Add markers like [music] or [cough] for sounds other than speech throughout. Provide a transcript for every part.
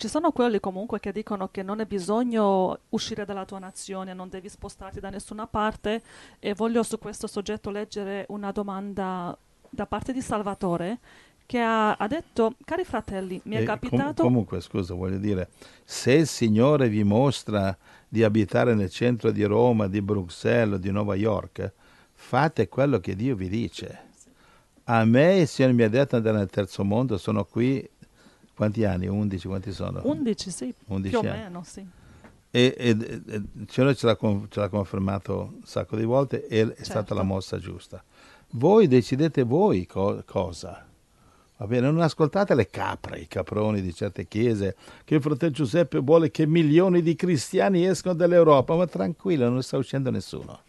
Ci sono quelli comunque che dicono che non è bisogno uscire dalla tua nazione, non devi spostarti da nessuna parte e voglio su questo soggetto leggere una domanda da parte di Salvatore che ha, ha detto, cari fratelli, mi è e eh, capitato... Com- comunque, scusa, voglio dire, se il Signore vi mostra di abitare nel centro di Roma, di Bruxelles, di New York, fate quello che Dio vi dice. A me il Signore mi ha detto di andare nel terzo mondo, sono qui quanti anni? 11, quanti sono? 11, sì, 11 più anni. o meno, sì. E, e, e ce, l'ha, ce l'ha, confermato un sacco di volte e è certo. stata la mossa giusta. Voi decidete voi co- cosa. Va bene, non ascoltate le capre, i caproni di certe chiese, che il fratello Giuseppe vuole che milioni di cristiani escono dall'Europa, ma tranquillo, non sta uscendo nessuno.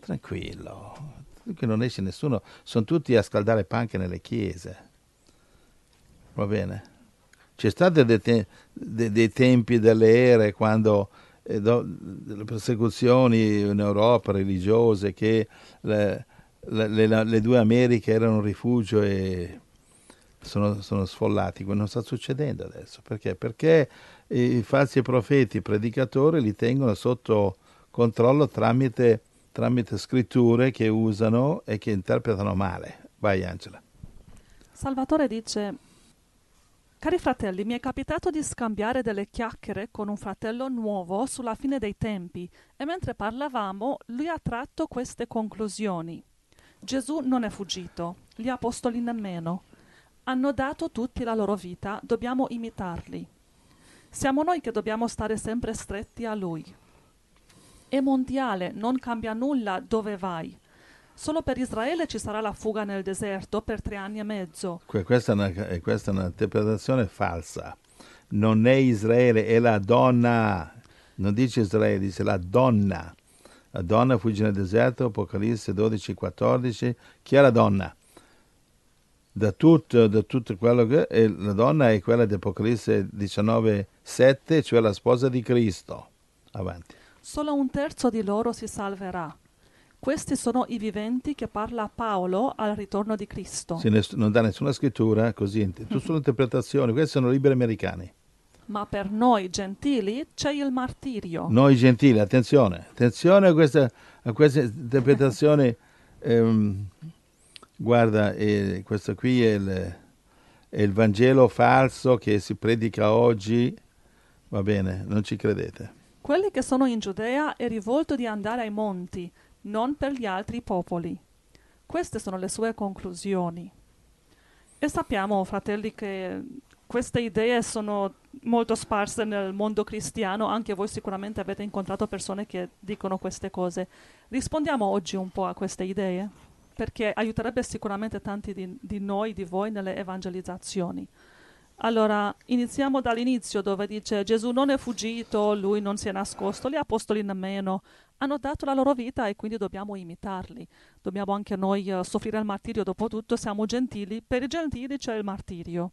Tranquillo, che non esce nessuno, sono tutti a scaldare panche nelle chiese. Va bene? C'è stato dei, te- de- dei tempi, delle ere, quando eh, do- le persecuzioni in Europa religiose, che le, le, le, le due Americhe erano un rifugio e sono, sono sfollati. Non sta succedendo adesso. Perché? Perché i falsi profeti, i predicatori li tengono sotto controllo tramite, tramite scritture che usano e che interpretano male. Vai Angela. Salvatore dice Cari fratelli, mi è capitato di scambiare delle chiacchiere con un fratello nuovo sulla fine dei tempi e mentre parlavamo lui ha tratto queste conclusioni. Gesù non è fuggito, gli apostoli nemmeno. Hanno dato tutti la loro vita, dobbiamo imitarli. Siamo noi che dobbiamo stare sempre stretti a lui. È mondiale, non cambia nulla dove vai. Solo per Israele ci sarà la fuga nel deserto per tre anni e mezzo. Questa è, una, eh, questa è un'interpretazione falsa. Non è Israele, è la donna. Non dice Israele, dice la donna. La donna fugge nel deserto, Apocalisse 12, 14. Chi è la donna? Da tutto, da tutto quello che... È, la donna è quella di Apocalisse 19, 7, cioè la sposa di Cristo. Avanti. Solo un terzo di loro si salverà questi sono i viventi che parla Paolo al ritorno di Cristo. Se ness- non dà nessuna scrittura, così, int- sono interpretazioni, questi sono libere americani. Ma per noi gentili c'è il martirio. Noi gentili, attenzione, attenzione a questa, a questa interpretazione. [laughs] ehm, guarda, eh, questo qui è il, è il Vangelo falso che si predica oggi. Va bene, non ci credete. Quelli che sono in Giudea è rivolto di andare ai monti non per gli altri popoli. Queste sono le sue conclusioni. E sappiamo, fratelli, che queste idee sono molto sparse nel mondo cristiano, anche voi sicuramente avete incontrato persone che dicono queste cose. Rispondiamo oggi un po' a queste idee, perché aiuterebbe sicuramente tanti di, di noi, di voi, nelle evangelizzazioni. Allora, iniziamo dall'inizio dove dice Gesù non è fuggito, lui non si è nascosto, gli apostoli nemmeno, hanno dato la loro vita e quindi dobbiamo imitarli. Dobbiamo anche noi eh, soffrire il martirio, dopotutto siamo gentili, per i gentili c'è il martirio.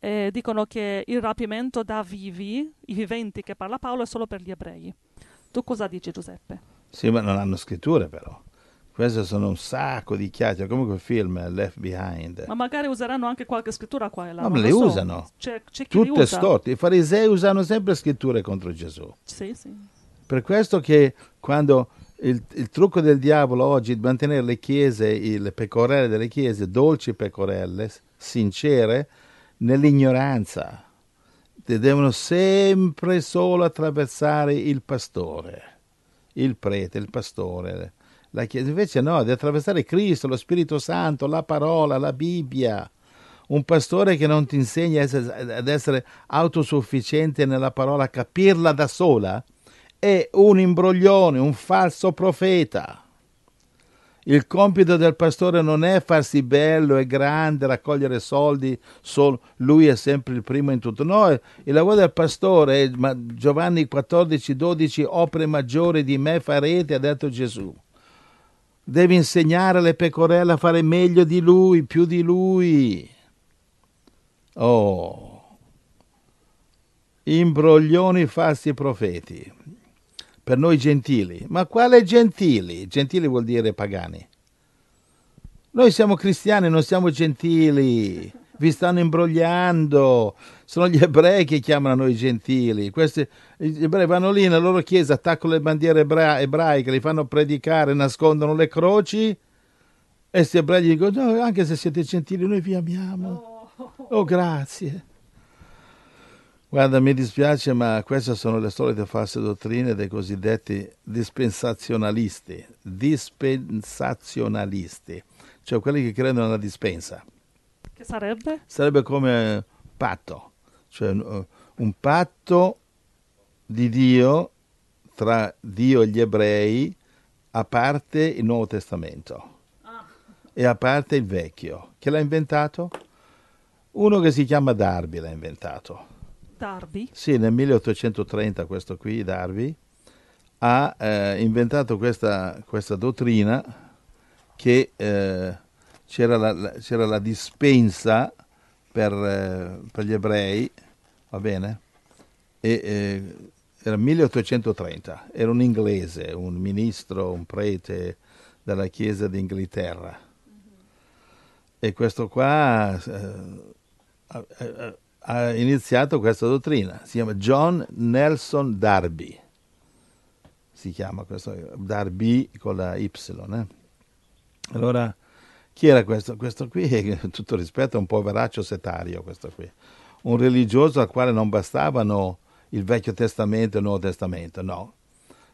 E dicono che il rapimento da vivi, i viventi che parla Paolo, è solo per gli ebrei. Tu cosa dici Giuseppe? Sì, ma non hanno scritture però. Queste sono un sacco di chiacchiere, come quel film eh, Left Behind. Ma magari useranno anche qualche scrittura qua e là. No, ma le so. usano. C'è, c'è Tutte usa. storte. I farisei usano sempre scritture contro Gesù. Sì, sì. Per questo che quando il, il, trucco del diavolo oggi è di mantenere le chiese, le pecorelle delle chiese, dolci pecorelle, sincere, nell'ignoranza. Devono sempre solo attraversare il pastore, il prete, il pastore. La chiesa invece no, deve attraversare Cristo, lo Spirito Santo, la parola, la Bibbia. Un pastore che non ti insegna ad essere autosufficiente nella parola, a capirla da sola, è un imbroglione, un falso profeta. Il compito del pastore non è farsi bello e grande, raccogliere soldi, solo, lui è sempre il primo in tutto. No, il lavoro del pastore è Giovanni 14, 12, opere maggiori di me farete, ha detto Gesù. Devi insegnare alle pecorelle a fare meglio di lui, più di lui. Oh, imbroglioni falsi profeti per noi gentili. Ma quale gentili? Gentili vuol dire pagani. Noi siamo cristiani, non siamo gentili. Vi stanno imbrogliando. Sono gli ebrei che chiamano noi gentili. Questi, gli ebrei vanno lì nella loro chiesa, attaccano le bandiere ebra- ebraiche, li fanno predicare, nascondono le croci. E questi ebrei gli dicono, no, anche se siete gentili, noi vi amiamo. Oh, oh grazie. Guarda, mi dispiace, ma queste sono le solite false dottrine dei cosiddetti dispensazionalisti. Dispensazionalisti, cioè quelli che credono alla dispensa. Che sarebbe? Sarebbe come patto, cioè eh, un patto di Dio tra Dio e gli ebrei a parte il Nuovo Testamento ah. e a parte il Vecchio. Chi l'ha inventato? Uno che si chiama Darby l'ha inventato Darby? Sì, nel 1830 questo qui, Darby, ha eh, inventato questa, questa, dottrina che eh, c'era, la, la, c'era, la, dispensa per, eh, per, gli ebrei, va bene? E, eh, era 1830, era un inglese, un ministro, un prete della Chiesa d'Inghilterra. E questo qua eh, ha iniziato questa dottrina. Si chiama John Nelson Darby. Si chiama questo Darby con la Y. Eh? Allora, chi era questo? Questo qui, [laughs] tutto rispetto, è un poveraccio setario, questo qui. Un religioso al quale non bastavano il Vecchio Testamento e il Nuovo Testamento, no.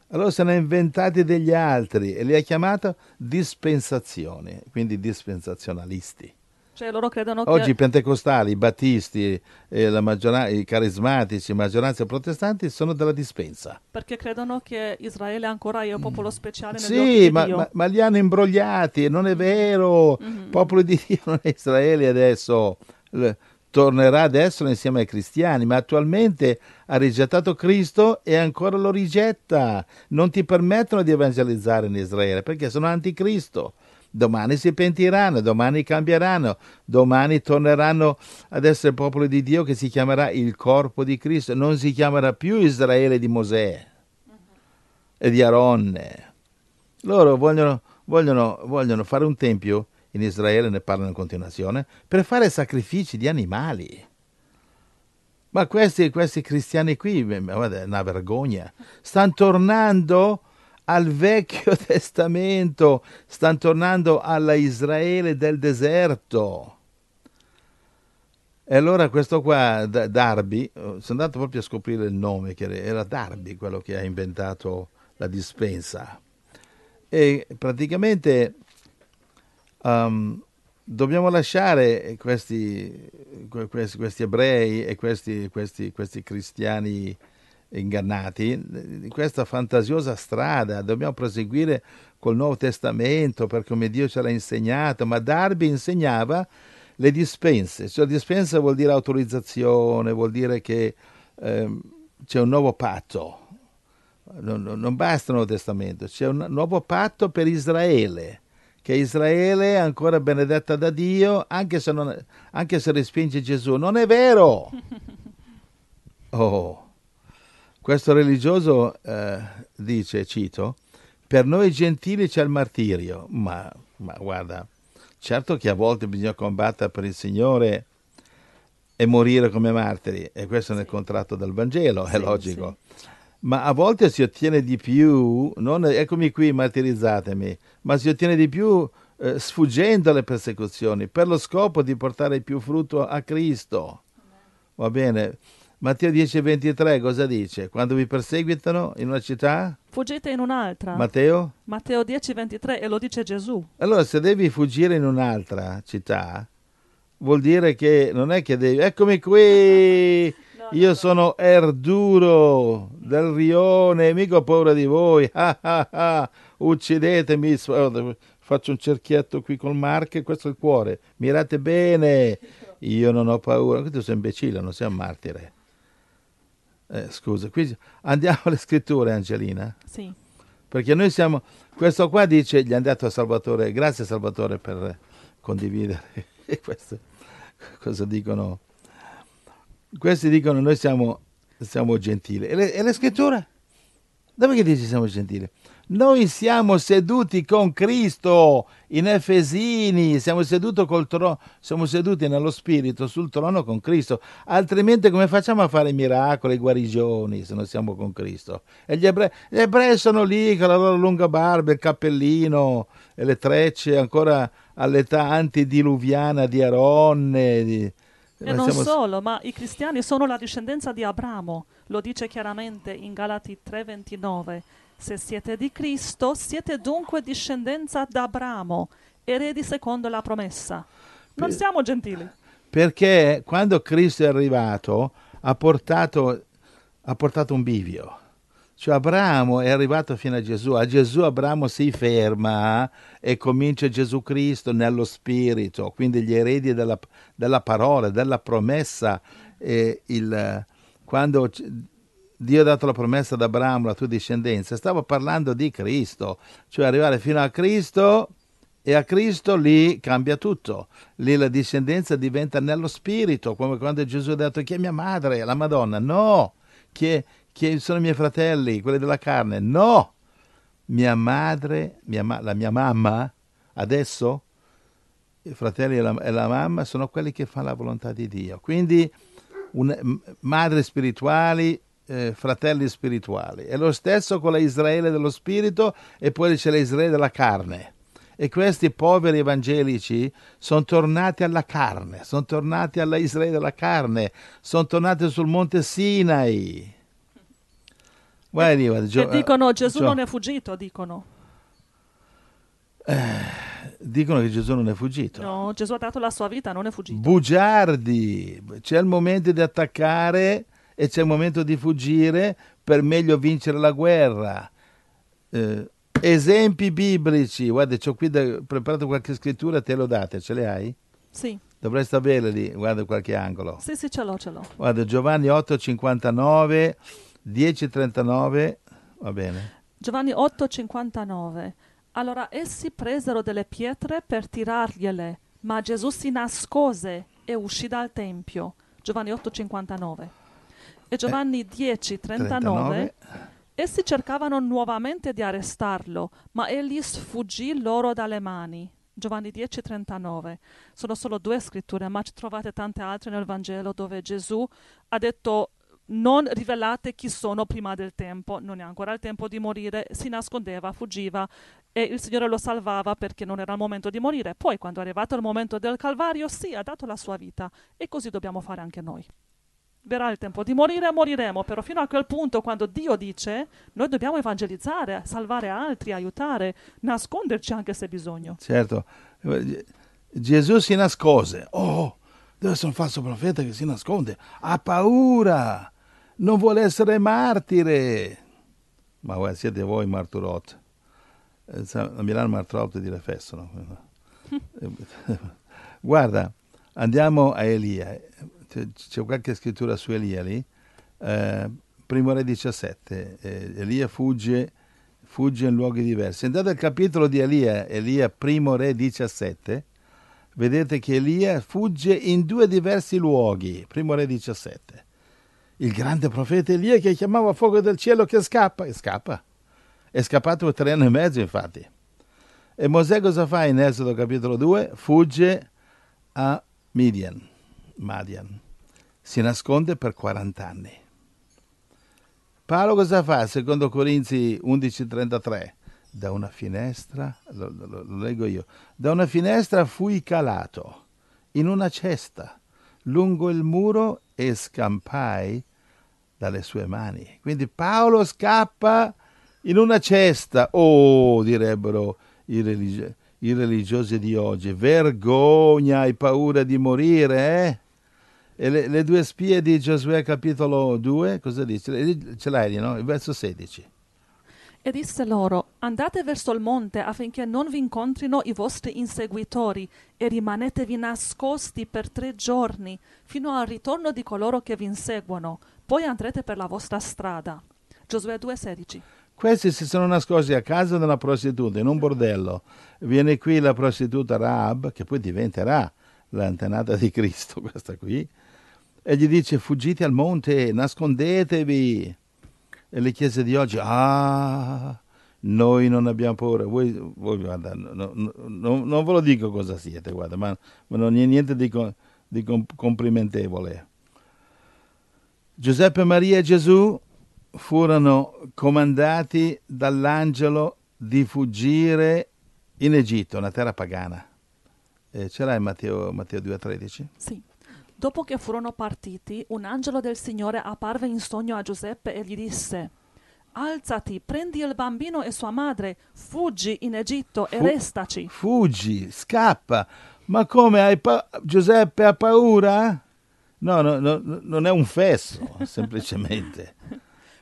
Allora se ne ha inventati degli altri e li ha chiamati dispensazioni, quindi dispensazionalisti. Cioè Oggi i pentecostali, i battisti, eh, maggioran- i carismatici, la maggioranza protestanti sono della dispensa. Perché credono che Israele ancora è un popolo mm. speciale nel Sì, ma, ma, ma, li hanno imbrogliati, non è vero. Mm-hmm. Popolo di Dio non è Israele adesso. Le, tornerà ad essere insieme ai cristiani, ma attualmente ha rigettato Cristo e ancora lo rigetta. Non ti permettono di evangelizzare in Israele perché sono anticristo domani si pentiranno, domani cambieranno, domani torneranno ad essere il popolo di Dio che si chiamerà il corpo di Cristo, non si chiamerà più Israele di Mosè e di Aaronne. Loro vogliono, vogliono, vogliono fare un tempio, in Israele ne parlano in continuazione, per fare sacrifici di animali. Ma questi, questi cristiani qui, è una vergogna, stanno tornando al Vecchio [laughs] Testamento, stanno tornando alla Israele del deserto. E allora questo qua, Darby, eh, sono andato proprio a scoprire il nome, che era Darby quello che ha inventato la dispensa. E praticamente um, dobbiamo lasciare questi, questi, questi ebrei e questi, questi cristiani ingannati in questa fantasiosa strada, dobbiamo proseguire col Nuovo Testamento per come Dio ce l'ha insegnato, ma Darby insegnava le dispense, cioè dispensa vuol dire autorizzazione, vuol dire che eh, c'è un nuovo patto, non, non basta il Nuovo Testamento, c'è un nuovo patto per Israele, che Israele è ancora benedetta da Dio anche se, non, anche se respinge Gesù, non è vero! [laughs] Oh! Questo religioso eh, dice, cito, per noi gentili c'è il martirio, ma, ma guarda, certo che a volte bisogna combattere per il Signore e morire come martiri, e questo sì. nel contratto del Vangelo, sì, è logico. Sì. Ma a volte si ottiene di più, non, eccomi qui, martirizzatemi, ma si ottiene di più eh, sfuggendo alle persecuzioni, per lo scopo di portare più frutto a Cristo. Va bene? Matteo 10, 23 cosa dice? Quando vi perseguitano in una città? Fuggite in un'altra. Matteo? Matteo 10, 23 e lo dice Gesù. Allora se devi fuggire in un'altra città, vuol dire che non è che devi... Eccomi qui! [laughs] Io sono Erduro del Rione, mica ho paura di voi. [laughs] Ah, ah, ah, uccidetemi. Faccio un cerchietto qui col marchio, questo è il cuore. Mirate bene. Io non ho paura. Tu sei imbecille, non sei un martire. Eh, scusa, qui andiamo [laughs] alle scritture, Angelina. Sì. Perché noi siamo... Questo qua dice, gli è andato a Salvatore, grazie Salvatore per condividere [laughs] questo, cosa dicono. Questi dicono noi siamo, siamo gentili. E le, e le scritture? Dove che dice siamo gentili? Noi siamo seduti con Cristo in Efesini, siamo, trono, siamo seduti nello Spirito sul trono con Cristo, altrimenti come facciamo a fare miracoli, guarigioni se non siamo con Cristo? E gli ebrei, gli ebrei sono lì con la loro lunga barba, il cappellino e le trecce ancora all'età antidiluviana di Aronne. Di, e non siamo... solo, ma i cristiani sono la discendenza di Abramo, lo dice chiaramente in Galati 3:29 se siete di Cristo, siete dunque discendenza d'Abramo, eredi secondo la promessa. Non per, siamo gentili. Perché quando Cristo è arrivato ha portato, ha portato un bivio. Cioè Abramo è arrivato fino a Gesù, a Gesù Abramo si ferma e comincia Gesù Cristo nello Spirito, quindi gli eredi della, della parola, della promessa. Eh, il, quando Dio ha dato la promessa ad Abramo, la tua discendenza, stavo parlando di Cristo, cioè arrivare fino a Cristo e a Cristo lì cambia tutto, lì la discendenza diventa nello spirito, come quando Gesù ha detto chi è mia madre, la Madonna, no, chi, chi sono i miei fratelli, quelli della carne, no, mia madre, mia ma- la mia mamma, adesso i fratelli e la, e la mamma sono quelli che fanno la volontà di Dio, quindi un, madri spirituali eh, fratelli spirituali. È lo stesso con l'Israele dello spirito e poi c'è l'Israele della carne. E questi poveri evangelici sono tornati alla carne, sono tornati alla Israele della carne, sono tornati sul monte Sinai. Guardi, guardi, Gio- dicono eh, Gesù Gio- non è fuggito, dicono. Eh dicono che Gesù non è fuggito. No, Gesù ha dato la sua vita, non è fuggito. Bugiardi, c'è il momento di attaccare e c'è il momento di fuggire per meglio vincere la guerra. Eh, esempi biblici, guarda, ho qui da, preparato qualche scrittura, te l'ho date, ce le hai? Sì. Dovresti avere lì, guarda qualche angolo. Sì, sì, ce l'ho, ce l'ho. Guarda, Giovanni 8, 59, 10, 39, va bene. Giovanni 8, 59. Allora essi presero delle pietre per tirargliele, ma Gesù si nascose e uscì dal tempio. Giovanni 8, 59 e Giovanni 10, 39, 39. Essi cercavano nuovamente di arrestarlo, ma egli sfuggì loro dalle mani. Giovanni 10, 39. Sono solo due scritture, ma ci trovate tante altre nel Vangelo dove Gesù ha detto non rivelate chi sono prima del tempo, non è ancora il tempo di morire, si nascondeva, fuggiva e il Signore lo salvava perché non era il momento di morire. Poi quando è arrivato il momento del Calvario, sì, ha dato la sua vita e così dobbiamo fare anche noi verrà il tempo di morire, moriremo, però fino a quel punto quando Dio dice noi dobbiamo evangelizzare, salvare altri, aiutare, nasconderci anche se bisogno. Certo, Gesù si nascose, oh, deve essere un falso profeta che si nasconde, ha paura, non vuole essere martire. Ma voi siete voi marturot. A Milano marturot di Lefesso, no? [laughs] Guarda, andiamo a Elia c'è qualche scrittura su Elia lì, eh, primo re 17, eh, Elia fugge, fugge in luoghi diversi. Andate al capitolo di Elia, Elia primo re 17, vedete che Elia fugge in due diversi luoghi, primo re 17. Il grande profeta Elia che chiamava fuoco del cielo che scappa, e scappa. È scappato per tre anni e mezzo infatti. E Mosè cosa fa in Esodo capitolo 2? Fugge a Midian, Madian si nasconde per 40 anni. Paolo cosa fa? Secondo Corinzi 11:33. Da una finestra, lo, lo, lo leggo io, da una finestra fui calato in una cesta lungo il muro e scampai dalle sue mani. Quindi Paolo scappa in una cesta. Oh, direbbero i, religio- i religiosi di oggi, vergogna, hai paura di morire, eh? E le, le, due spie di Giosuè capitolo 2, cosa dice? Ce l'hai, no? Il verso 16. E disse loro, andate verso il monte affinché non vi incontrino i vostri inseguitori e rimanetevi nascosti per tre giorni fino al ritorno di coloro che vi inseguono, poi andrete per la vostra strada. Giosuè 2, 16. Questi si sono nascosti a casa della prostituta, in un bordello. Viene qui la prostituta Raab, che poi diventerà l'antenata di Cristo, [laughs] questa qui, e gli dice fuggite al monte, nascondetevi. E le chiese di oggi, ah, noi non abbiamo paura. Voi, voi guarda, no, no, no, non ve lo dico cosa siete, guarda, ma, ma non è niente di, di complimentevole. Giuseppe Maria e Gesù furono comandati dall'angelo di fuggire in Egitto, una terra pagana. Eh, ce l'hai Matteo, Matteo 2,13? Sì. Dopo che furono partiti, un angelo del Signore apparve in sogno a Giuseppe e gli disse Alzati, prendi il bambino e sua madre, fuggi in Egitto Fu- e restaci. Fuggi, scappa. Ma come pa- Giuseppe ha paura? No, no, no, non è un fesso, [laughs] semplicemente.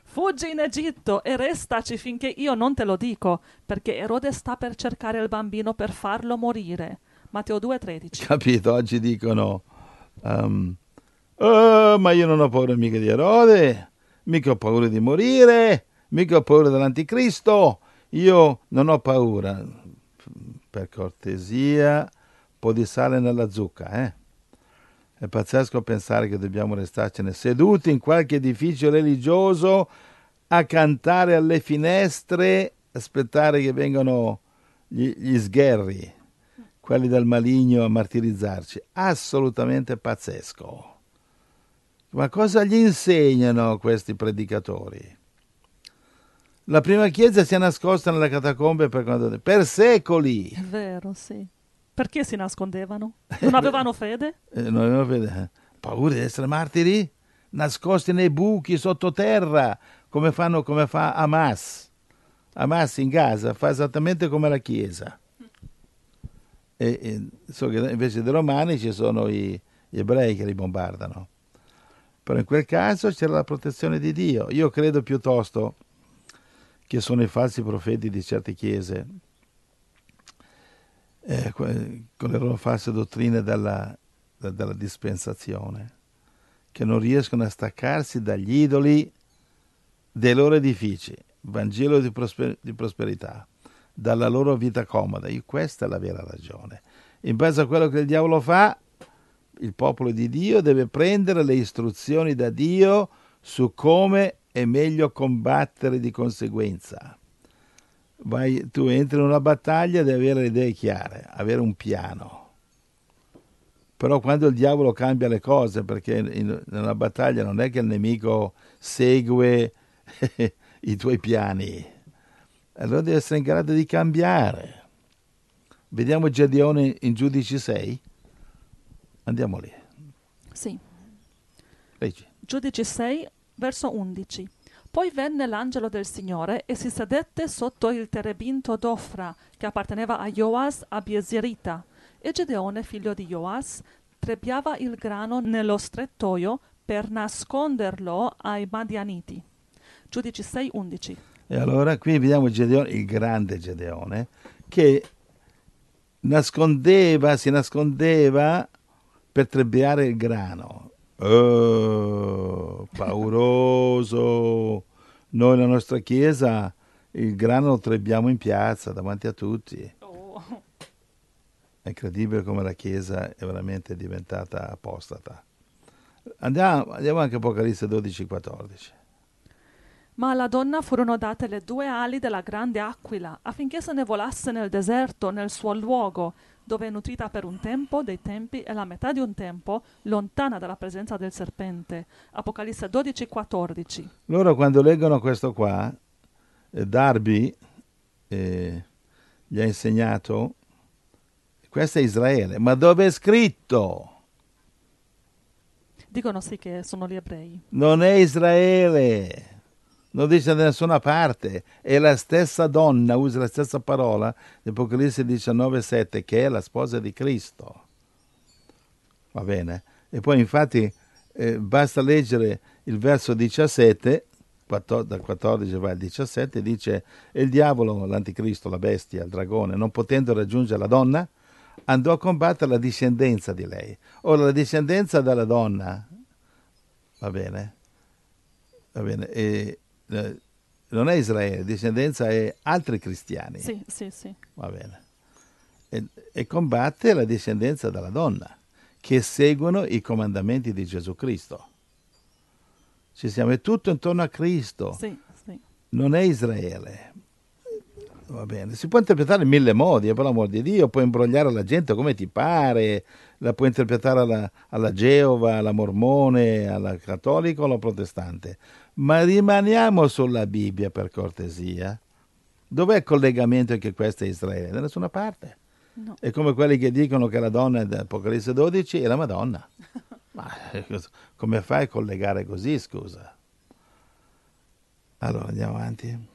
Fuggi in Egitto e restaci finché io non te lo dico, perché Erode sta per cercare il bambino per farlo morire. Matteo 2,13. Capito, oggi dicono Um, oh, ma io non ho paura mica di Erode, mica ho paura di morire, mica ho paura dell'anticristo, io non ho paura. Per cortesia, un po' di sale nella zucca, eh? È pazzesco pensare che dobbiamo restarcene seduti in qualche edificio religioso a cantare alle finestre, aspettare che vengano gli, gli sgherri quelli del maligno a martirizzarci. Assolutamente pazzesco. Ma cosa gli insegnano questi predicatori? La prima chiesa si è nascosta nelle catacombe per, per secoli. È vero, sì. Perché si nascondevano? Non [laughs] avevano fede? Eh, non avevano fede. Paura di essere martiri? Nascosti nei buchi sottoterra, come, fanno, come fa Hamas. Hamas in Gaza fa esattamente come la Chiesa e, e, so che invece dei romani ci sono i, gli ebrei che li bombardano. Però in quel caso c'era la protezione di Dio. Io credo piuttosto che sono i falsi profeti di certe chiese, eh, con le loro false dottrine della, da, dispensazione, che non riescono a staccarsi dagli idoli dei loro edifici. Vangelo di, prosper- di prosperità dalla loro vita comoda. E questa è la vera ragione. In base a quello che il diavolo fa, il popolo di Dio deve prendere le istruzioni da Dio su come è meglio combattere di conseguenza. Vai, tu entri in una battaglia e devi avere le idee chiare, avere un piano. Però quando il diavolo cambia le cose, perché in una battaglia non è che il nemico segue [laughs] i tuoi piani, allora deve essere in grado di cambiare. Vediamo Gedeone in Giudici 6. Andiamo lì. Sì. Leggi. Giudici 6, verso 11. Poi venne l'angelo del Signore e si sedette sotto il terebinto d'Ofra, che apparteneva a Joas a Biesirita. E Gedeone, figlio di Joas, trebbiava il grano nello strettoio per nasconderlo ai Madianiti. Giudici 6, 11. E allora qui vediamo Gedeone, il grande Gedeone, che nascondeva, si nascondeva per trebbiare il grano. Oh, pauroso! Noi la nostra chiesa il grano lo trebbiamo in piazza davanti a tutti. Oh. È incredibile come la chiesa è veramente diventata apostata. Andiamo, andiamo anche a Apocalisse 12, 14. Ma alla donna furono date le due ali della grande aquila, affinché se ne volasse nel deserto, nel suo luogo, dove è nutrita per un tempo, dei tempi e la metà di un tempo, lontana dalla presenza del serpente. Apocalisse 12, 14. Loro quando leggono questo qua, eh, Darby eh, gli ha insegnato, questo è Israele, ma dove è scritto? Dicono sì che sono gli ebrei. Non è Israele non dice da nessuna parte, è la stessa donna, usa la stessa parola di Apocalisse 19,7, che è la sposa di Cristo. Va bene? E poi infatti eh, basta leggere il verso 17, dal 14 va al 17, dice, e il diavolo, l'anticristo, la bestia, il dragone, non potendo raggiungere la donna, andò a combattere la discendenza di lei. Ora la discendenza dalla donna, va bene? Va bene? E, eh, non è Israele, discendenza è altri cristiani. Sì, sì, sì. Va bene. E, e combatte la discendenza della donna, che seguono i comandamenti di Gesù Cristo. Ci siamo, è tutto intorno a Cristo. Sì, sì. Non è Israele. Va bene, si può interpretare in mille modi, eh, per l'amor di Dio, puoi imbrogliare la gente come ti pare, la puoi interpretare alla, alla Geova, alla mormone, alla cattolica o alla protestante. Ma rimaniamo sulla Bibbia per cortesia. Dov'è il collegamento che questo è Israele? Da nessuna parte. No. È come quelli che dicono che la donna dell'Apocalisse 12 è la Madonna. [laughs] Ma eh, come fai a collegare così, scusa? Allora andiamo avanti.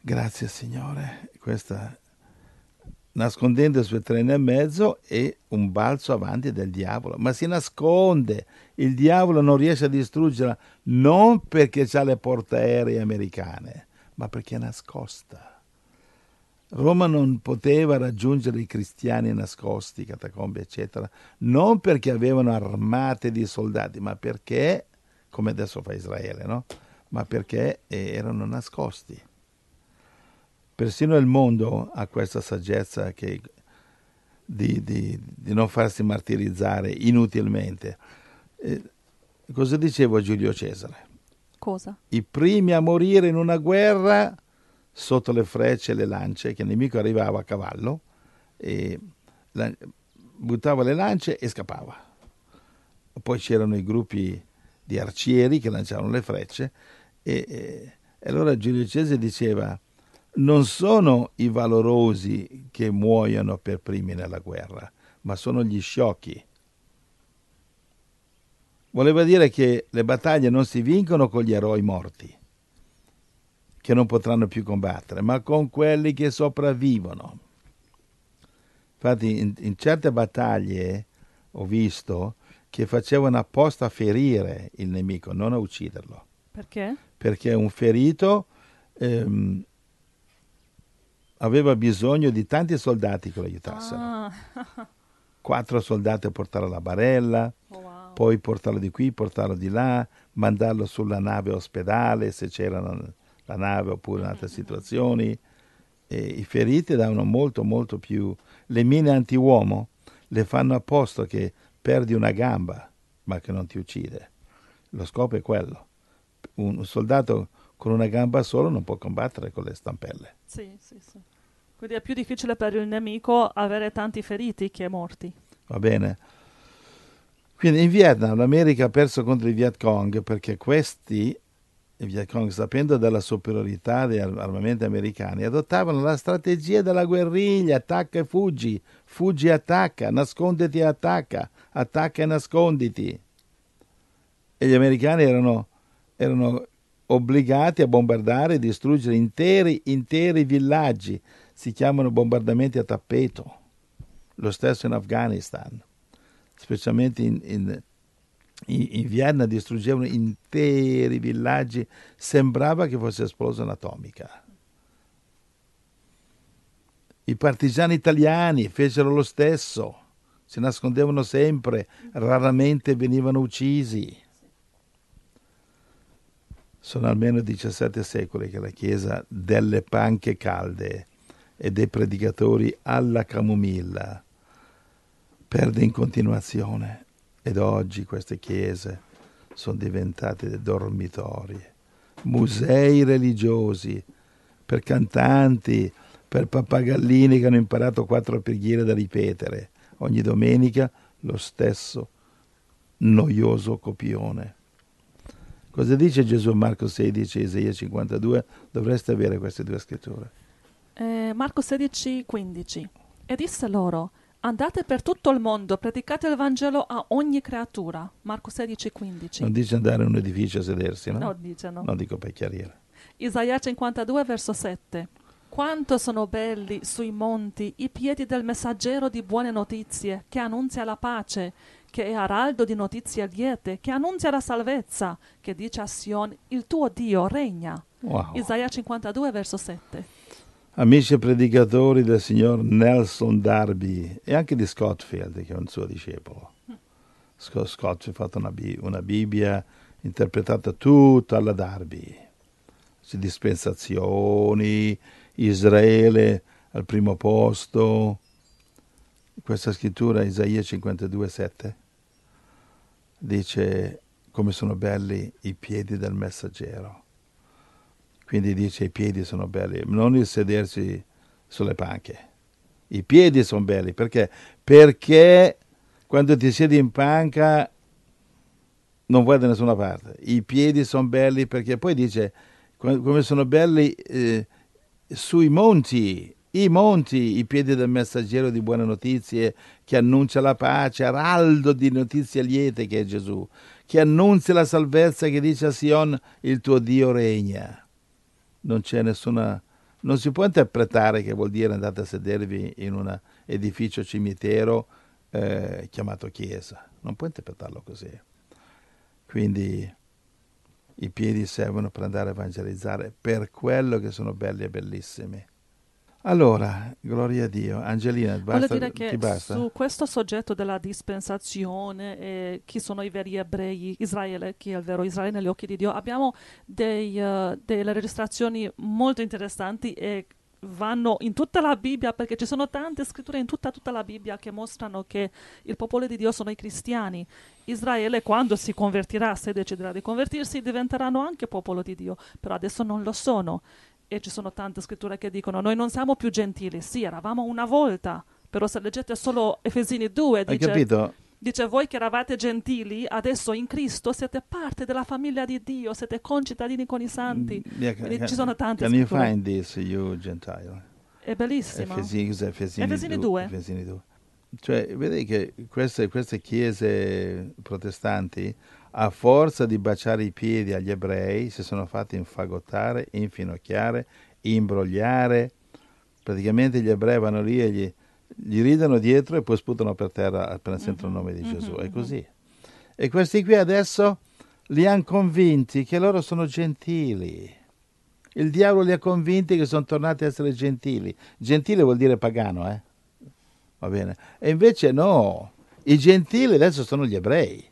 Grazie Signore, questa nascondendo i suoi treni e mezzo e un balzo avanti del diavolo. Ma si nasconde, il diavolo non riesce a distruggerla non perché ha le portaerei americane, ma perché è nascosta. Roma non poteva raggiungere i cristiani nascosti, catacombe, eccetera, non perché avevano armate di soldati, ma perché, come adesso fa Israele, no? ma perché erano nascosti. Persino il mondo ha questa saggezza che, di, di, di, non farsi martirizzare inutilmente. Eh, cosa a Giulio Cesare? Cosa? I primi a morire in una guerra sotto le frecce e le lance, che il nemico arrivava a cavallo, e la, buttava le lance e scappava. Poi c'erano i gruppi di arcieri che lanciavano le frecce e, e, e allora Giulio Cesare diceva non sono i valorosi che muoiono per primi nella guerra, ma sono gli sciocchi. Voleva dire che le battaglie non si vincono con gli eroi morti, che non potranno più combattere, ma con quelli che sopravvivono. Infatti in, in certe battaglie ho visto che facevano apposta a ferire il nemico, non a ucciderlo. Perché? Perché un ferito ehm, aveva bisogno di tanti soldati che lo aiutassero. Ah. [laughs] Quattro soldati a portare la barella, oh, wow. poi portarlo di qui, portarlo di là, mandarlo sulla nave ospedale se c'era la, la nave oppure in altre [laughs] situazioni. E I feriti davano molto, molto più. Le mine anti-uomo le fanno apposta che perdi una gamba, ma che non ti uccide. Lo scopo è quello. Un, soldato con una gamba solo non può combattere con le stampelle sì, sì, sì. Quindi è più difficile per il nemico avere tanti feriti che morti. Va bene. Quindi in Vietnam l'America ha perso contro i Viet Cong perché questi, i Viet Cong, sapendo della superiorità degli armamenti americani, adottavano la strategia della guerriglia, attacca e fuggi, fuggi e attacca, nasconditi e attacca, attacca e nasconditi. E gli americani erano, erano obbligati a bombardare e distruggere interi, interi villaggi. Si chiamano bombardamenti a tappeto. Lo stesso in Afghanistan, specialmente in, in, in Vienna, distruggevano interi villaggi. Sembrava che fosse esplosione atomica. I partigiani italiani fecero lo stesso, si nascondevano sempre, raramente venivano uccisi. Sono almeno 17 secoli che la Chiesa delle panche calde e dei predicatori alla camomilla perde in continuazione ed oggi queste chiese sono diventate dei dormitori, musei religiosi per cantanti, per pappagallini che hanno imparato quattro preghiere da ripetere ogni domenica lo stesso noioso copione. Cosa dice Gesù Marco 16 Isaia 52? Dovreste avere queste due scritture. Eh, Marco 16, 15. E disse loro, andate per tutto il mondo, predicate il Vangelo a ogni creatura. Marco 16, 15. Non dice andare in un edificio a sedersi, no? No, dice no. Non dico per chiarire. Isaia 52, verso 7. Quanto sono belli sui monti i piedi del messaggero di buone notizie che annunzia la pace, che è araldo di notizie liete, che annuncia la salvezza, che dice a Sion, il tuo Dio regna. Wow. Isaia 52, verso 7. Amici predicatori del signor Nelson Darby e anche di Scottfield, che è un suo discepolo. Mm. Scottfield ha fatto una, una Bibbia interpretata tutta alla Darby. Dispensazioni, Israele al primo posto, questa scrittura, Isaia 52,7, dice come sono belli i piedi del messaggero. Quindi dice i piedi sono belli, non il sedersi sulle panche. I piedi sono belli perché? Perché quando ti siedi in panca non vai da nessuna parte. I piedi sono belli perché poi dice come sono belli eh, sui monti i monti, i piedi del messaggero di buone notizie che annuncia la pace, araldo di notizie liete che è Gesù, che annunzia la salvezza che dice a Sion il tuo Dio regna. Non c'è nessuna... non si può interpretare che vuol dire andate a sedervi in un edificio cimitero eh, chiamato chiesa. Non può interpretarlo così. Quindi i piedi servono per andare a evangelizzare per quello che sono belli e bellissimi. Allora, gloria a Dio. Angelina, basta, Voglio dire che basta? su questo soggetto della dispensazione, eh, chi sono i veri ebrei, Israele, chi è il vero Israele negli occhi di Dio, abbiamo dei, uh, delle registrazioni molto interessanti e vanno in tutta la Bibbia, perché ci sono tante scritture in tutta, tutta, la Bibbia che mostrano che il popolo di Dio sono i cristiani. Israele quando si convertirà, se deciderà di convertirsi, diventeranno anche popolo di Dio, però adesso non lo sono e ci sono tante scritture che dicono noi non siamo più gentili, sì, eravamo una volta, però se leggete solo Efesini 2 dice, Hai capito? dice voi che eravate gentili, adesso in Cristo siete parte della famiglia di Dio, siete concittadini con i santi. Yeah, mm, can, ci sono tante can scritture. Can you find this, you Gentile? È bellissimo. Efesini, Efesini, Efesini 2. Efesini 2. Cioè, vedi che queste, queste chiese protestanti a forza di baciare i piedi agli ebrei, si sono fatti infagottare, infinocchiare, imbrogliare. Praticamente gli ebrei vanno lì e gli, gli ridono dietro e poi sputano per terra appena sentono mm-hmm. il nome di mm-hmm. Gesù. Mm-hmm. È così. E questi qui adesso li hanno convinti che loro sono gentili. Il diavolo li ha convinti che sono tornati a essere gentili. Gentile vuol dire pagano, eh? Va bene. E invece no, i gentili adesso sono gli ebrei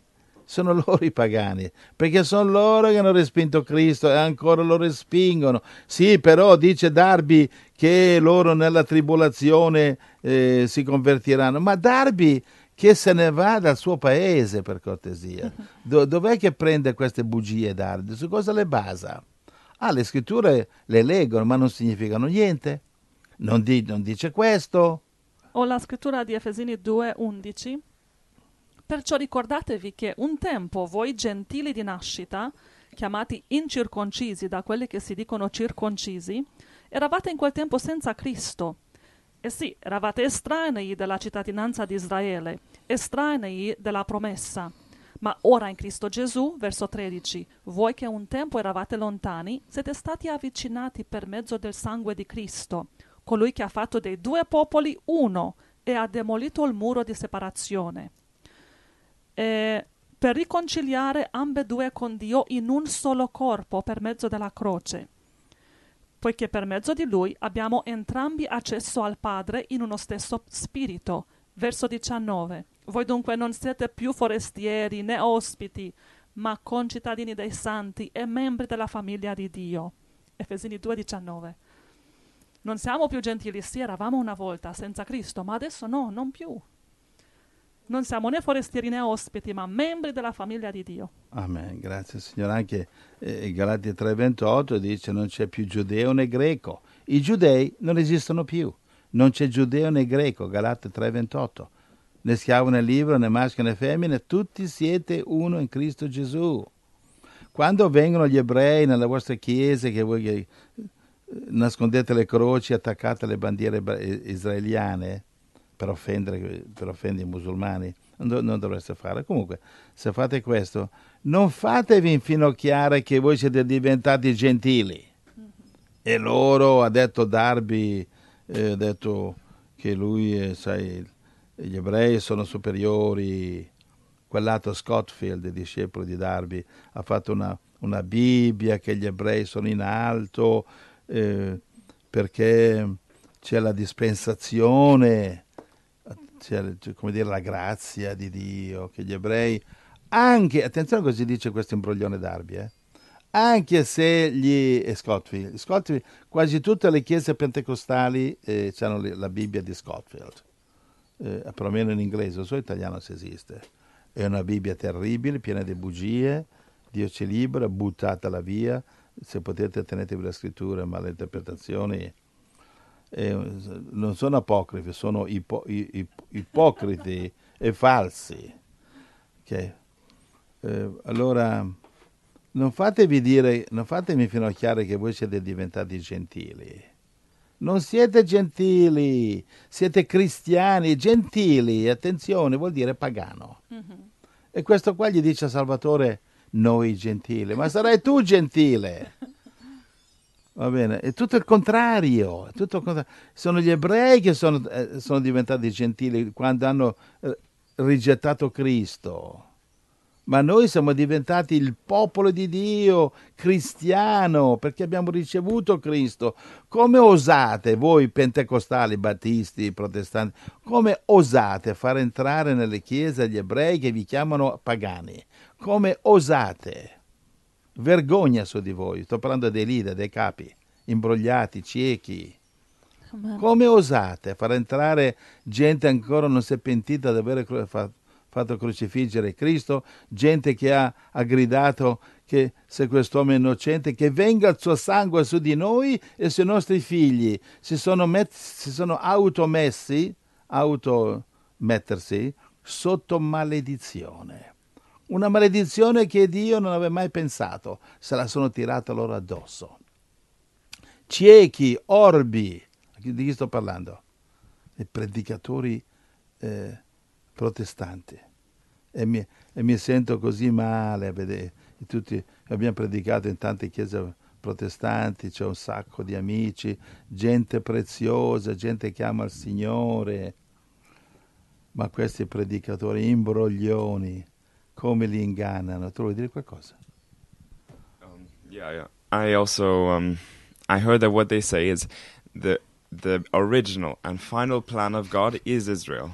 sono [laughs] loro i pagani, perché sono loro che hanno respinto Cristo e ancora lo respingono. Sì, però dice Darby che loro nella tribolazione eh, si convertiranno, ma Darby che se ne va dal suo paese per cortesia. [laughs] Do- dov'è che prende queste bugie Darby? Su cosa le basa? Ah, le scritture le leggono, ma non significano niente. non, di- non dice questo. O la scrittura di Efesini 2, 11 Perciò ricordatevi che un tempo voi gentili di nascita, chiamati incirconcisi da quelli che si dicono circoncisi, eravate in quel tempo senza Cristo. E eh sì, eravate estranei della cittadinanza di Israele, estranei della promessa. Ma ora in Cristo Gesù, verso 13, voi che un tempo eravate lontani, siete stati avvicinati per mezzo del sangue di Cristo, colui che ha fatto dei due popoli uno e ha demolito il muro di separazione eh, per riconciliare ambedue con Dio in un solo corpo per mezzo della croce, poiché per mezzo di Lui abbiamo entrambi accesso al Padre in uno stesso spirito. Verso 19. Voi dunque non siete più forestieri né ospiti, ma concittadini dei santi e membri della famiglia di Dio. Efesini 2:19. Non siamo più gentili, sì, eravamo una volta senza Cristo, ma adesso no, non più non siamo né forestieri né ospiti, ma membri della famiglia di Dio. Amen, grazie Signore. Anche eh, Galati 3:28 dice non c'è più giudeo né greco, i giudei non esistono più, non c'è giudeo né greco, Galati 3:28. Né schiavo né libro, né maschio né femmina, tutti siete uno in Cristo Gesù. Quando vengono gli ebrei nelle vostre chiese che voi eh, nascondete le croci, attaccate le bandiere eh, israeliane, per offendere, per offendere i musulmani, non, non dovreste fare. Comunque, se fate questo, non fatevi infinocchiare che voi siete diventati gentili. E loro, ha detto Darby, eh, ha detto che lui, eh, sai, gli ebrei sono superiori. Quell'altro Scottfield, discepolo di Darby, ha fatto una, una Bibbia che gli ebrei sono in alto eh, perché c'è la dispensazione c'è cioè, cioè, come dire, la grazia di Dio che gli ebrei, anche, attenzione cosa dice questo imbroglione d'arbi, eh? anche se gli Scottfield, Scottfield, quasi tutte le chiese pentecostali eh, hanno la Bibbia di Scottfield, eh, perlomeno in inglese, solo italiano se esiste. È una Bibbia terribile, piena di bugie, Dio ci libera, buttatela via, se potete tenetevi la scrittura, ma le interpretazioni eh, non sono apocrifi, sono ipo, ip, ipocriti e falsi. Okay. Eh, allora, non fatevi dire, non fatemi finocchiare che voi siete diventati gentili. Non siete gentili, siete cristiani, gentili, attenzione, vuol dire pagano. Mm-hmm. E questo qua gli dice a Salvatore, noi gentili, ma sarai tu gentile. [laughs] Va bene, è tutto il contrario. Tutto il contrario. Sono gli ebrei che sono, eh, sono, diventati gentili quando hanno eh, rigettato Cristo. Ma noi siamo diventati il popolo di Dio cristiano perché abbiamo ricevuto Cristo. Come osate voi pentecostali, battisti, protestanti, come osate far entrare nelle chiese gli ebrei che vi chiamano pagani? Come osate? vergogna su di voi. Sto parlando dei leader, dei capi, imbrogliati, ciechi. Come osate far entrare gente ancora non si è pentita di aver fatto crocifiggere Cristo, gente che ha, ha gridato che se quest'uomo è innocente, che venga il suo sangue su di noi e sui nostri figli. Si sono, met- si sono automessi, automettersi, sotto maledizione. Una maledizione che Dio non aveva mai pensato, se la sono tirata loro addosso. Ciechi, orbi, di chi sto parlando? I predicatori eh, protestanti. E mi, e mi, sento così male a vedere. Tutti, abbiamo predicato in tante chiese protestanti, c'è un sacco di amici, gente preziosa, gente che ama il Signore. Ma questi predicatori imbroglioni come li ingannano. Tu vuoi dire qualcosa? Um, yeah, yeah. I also um, I heard that what they say is the the original and final plan of God is Israel.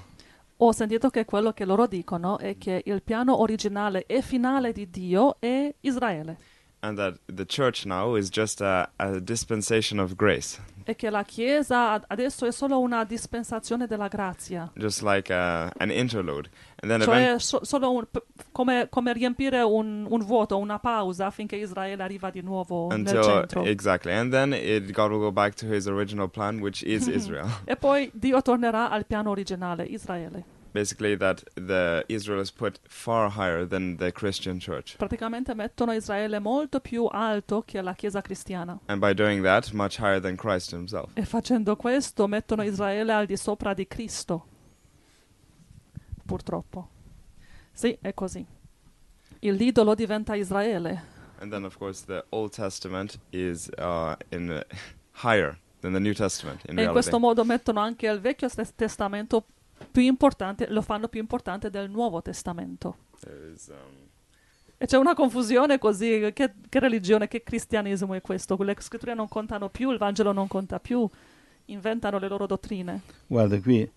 Ho sentito che quello che loro dicono è che il piano originale e finale di Dio è Israele and that the church now is just a, a dispensation of grace. E che la chiesa adesso è solo una dispensazione della grazia. Just like a, uh, an interlude. And then cioè so, solo un, come, come, riempire un, un, vuoto, una pausa finché Israele arriva di nuovo Until, nel centro. Exactly. And then it, God will go back to his original plan which is [laughs] Israel. e poi Dio tornerà al piano originale, Israele basically that the Israel is put far higher than the Christian church. Praticamente mettono Israele molto più alto che la Chiesa cristiana. And by doing that, much higher than Christ himself. E facendo questo mettono Israele al di sopra di Cristo. Purtroppo. Sì, è così. Il l'idolo diventa Israele. And then of course the Old Testament is uh, in [laughs] higher than the New Testament in e reality. in questo modo mettono anche il Vecchio Testamento più importante, lo fanno più importante del Nuovo Testamento. Is, esatto. um... E c'è una confusione così, che, che, religione, che cristianesimo è questo? Le scritture non contano più, il Vangelo non conta più, inventano le loro dottrine. Guarda qui,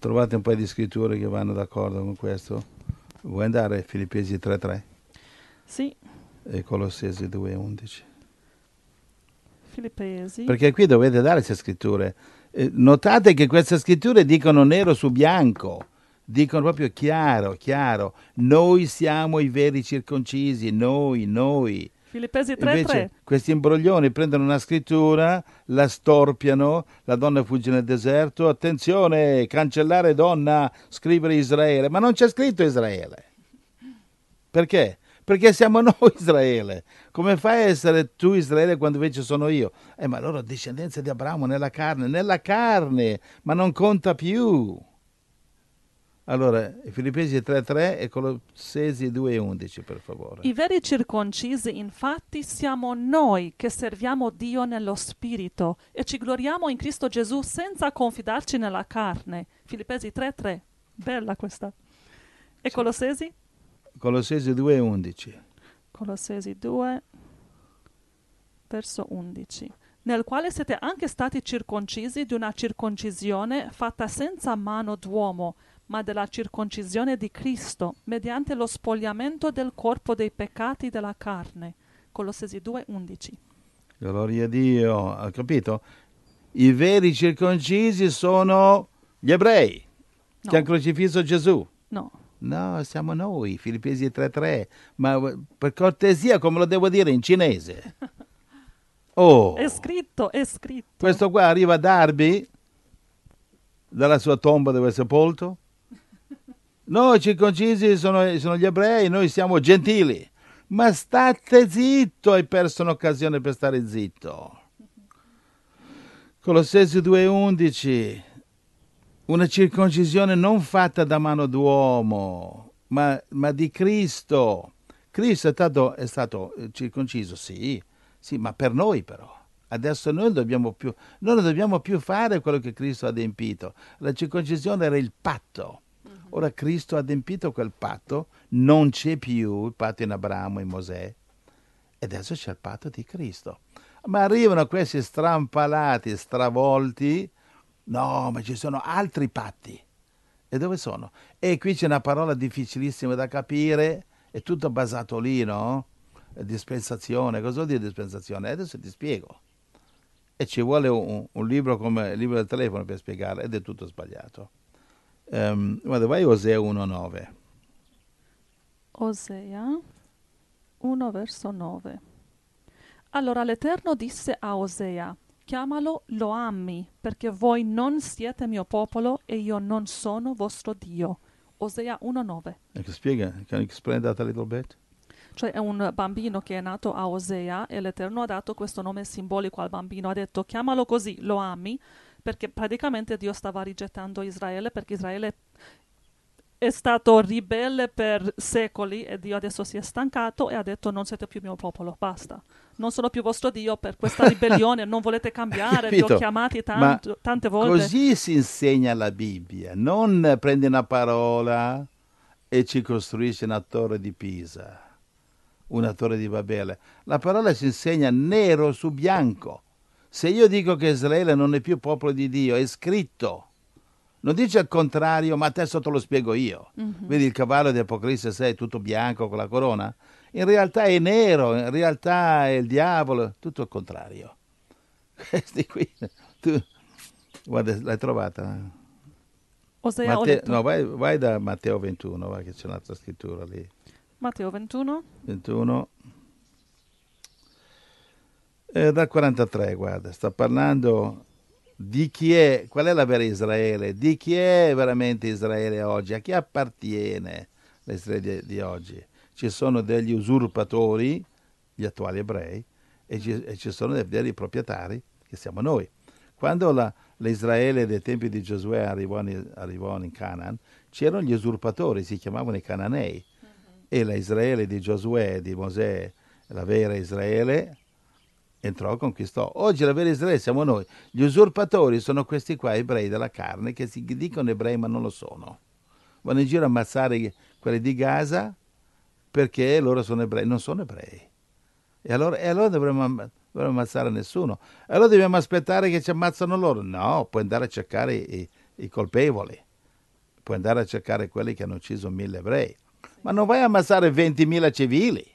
trovate un paio di scritture che vanno d'accordo con questo. Vuoi andare a Filippesi 3.3? Sì. E Colossesi 2.11. Filippesi. Perché qui dovete dare queste scritture eh, notate che queste scritture dicono nero su bianco, dicono proprio chiaro, chiaro, noi siamo i veri circoncisi, noi, noi. Filippesi 3, Invece 3. questi imbroglioni prendono una scrittura, la storpiano, la donna fugge nel deserto, attenzione, cancellare donna, scrivere Israele, ma non c'è scritto Israele. Perché? perché siamo noi [laughs] Israele. Come fai a essere tu Israele quando invece sono io? Eh, ma loro discendenza di Abramo nella carne, nella carne, ma non conta più. Allora, Filippesi 3.3 e Colossesi 2.11, per favore. I veri circoncisi, infatti, siamo noi che serviamo Dio nello Spirito e ci gloriamo in Cristo Gesù senza confidarci nella carne. Filippesi 3.3, bella questa. E Colossesi? Colossesi 2, 11. Colossesi 2, verso 11 nel quale siete anche stati circoncisi di una circoncisione fatta senza mano d'uomo, ma della circoncisione di Cristo, mediante lo spogliamento del corpo dei peccati della carne. Colossesi 2:11. Gloria a Dio, ha capito? I veri circoncisi sono gli ebrei no. che hanno crocifisso Gesù. No. No, siamo noi, Filippesi 3.3, ma per cortesia come lo devo dire in cinese? [laughs] Oh! È scritto, è scritto. Questo qua arriva a Darby, dalla sua tomba dove è sepolto? [laughs] Noi circoncisi sono, sono gli ebrei, noi siamo gentili. Ma state zitto, hai perso un'occasione per stare zitto. [laughs] Colossesi 2.11 una circoncisione non fatta da mano d'uomo, ma, ma di Cristo. Cristo è stato, è stato eh, circonciso, sì, sì, ma per noi però. Adesso noi, dobbiamo più, noi non dobbiamo più fare quello che Cristo ha adempito. La circoncisione era il patto. Mm-hmm. Ora Cristo ha adempito quel patto, non c'è più il patto in Abramo, in Mosè, e adesso c'è il patto di Cristo. Ma arrivano questi strampalati, stravolti, No, ma ci sono altri patti. E dove sono? E qui c'è una parola difficilissima da capire, è tutto basato lì, no? Dispensazione, cosa vuol dire dispensazione? Adesso ti spiego. E ci vuole un, un libro come il libro del telefono per spiegare, ed è tutto sbagliato. Um, guarda, vai Osea 1.9. Osea 1 verso 9. Allora l'Eterno disse a Osea, Chiamalo Lo-Ammi, perché voi non siete mio popolo e io non sono vostro Dio. Osea 1.9. Ecco, spiega, can you explain that a little bit? Cioè è un bambino che è nato a Osea e l'Eterno ha dato questo nome simbolico al bambino, ha detto chiamalo così, lo ami, perché praticamente Dio stava rigettando Israele perché Israele è stato ribelle per secoli e Dio adesso si è stancato e ha detto non siete più mio popolo, basta non sono più vostro Dio per questa ribellione, non volete cambiare, vi ho chiamati tanto, Ma tante volte. Così si insegna la Bibbia, non prendi una parola e ci costruisci una torre di Pisa, una torre di Babele. La parola si insegna nero su bianco. Se io dico che Israele non è più popolo di Dio, è scritto. Non dice il contrario, ma adesso te lo spiego io. Mm-hmm. Vedi il cavallo di Apocalisse 6 tutto bianco con la corona? in realtà è nero, in realtà è il diavolo, tutto il contrario. [laughs] Questi qui, tu, guarda, l'hai trovata? Matteo, no, vai, vai, da Matteo 21, vai che c'è un'altra scrittura lì. Matteo 21? 21. Eh, dal 43, guarda, sta parlando di chi è, qual è la vera Israele, di chi è veramente Israele oggi, a chi appartiene l'Israele di, di oggi ci sono degli usurpatori, gli attuali ebrei, e ci, e ci sono dei veri proprietari, che siamo noi. Quando la, l'Israele dei tempi di Giosuè arrivò in, arrivò in Canaan, c'erano gli usurpatori, si chiamavano i Cananei. Uh-huh. E l'Israele di Giosuè, di Mosè, la vera Israele, entrò e conquistò. Oggi la vera Israele siamo noi. Gli usurpatori sono questi qua, ebrei della carne, che si dicono ebrei ma non lo sono. Vanno in giro a ammazzare quelli di Gaza, perché loro sono ebrei, non sono ebrei. E allora, e allora dovremmo, dovremmo, ammazzare nessuno. E allora dobbiamo aspettare che ci ammazzano loro. No, puoi andare a cercare i, i colpevoli, puoi andare a cercare quelli che hanno ucciso mille ebrei, ma non vai a ammazzare 20.000 civili.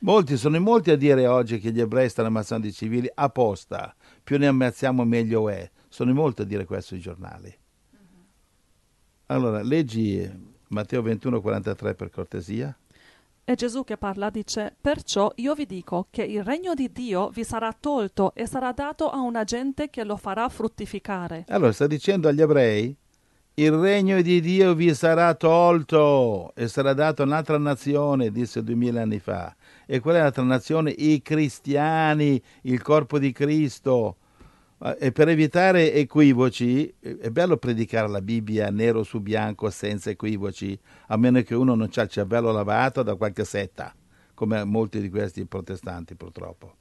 Molti sono in molti a dire oggi che gli ebrei stanno ammazzando i civili apposta, più ne ammazziamo meglio è. Sono in molti a dire questo i giornali. Allora, leggi Matteo 21, 43 per cortesia. E Gesù che parla, dice, perciò io vi dico che il regno di Dio vi sarà tolto e sarà dato a una gente che lo farà fruttificare. Allora sta dicendo agli ebrei, il regno di Dio vi sarà tolto e sarà dato a un'altra nazione, disse duemila anni fa. E quella è l'altra nazione? I cristiani, il corpo di Cristo, eh, e per evitare equivoci, eh, è bello predicare la Bibbia nero su bianco senza equivoci, a meno che uno non ha il cervello lavato da qualche setta, come molti di questi protestanti purtroppo.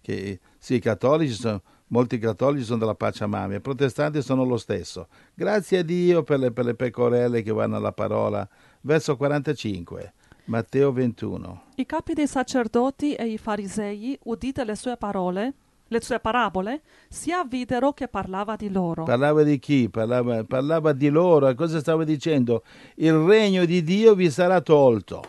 Che, sì, cattolici sono, molti cattolici sono della Pachamama, i protestanti sono lo stesso. Grazie a Dio per le, per le pecorelle che vanno alla parola. Verso 45. Matteo 21. I capi dei sacerdoti e i farisei, udite le sue parole, le sue parabole, sia videro che parlava di loro. Parlava di chi? Parlava, parlava di loro. Cosa stava dicendo? Il regno di Dio vi sarà tolto.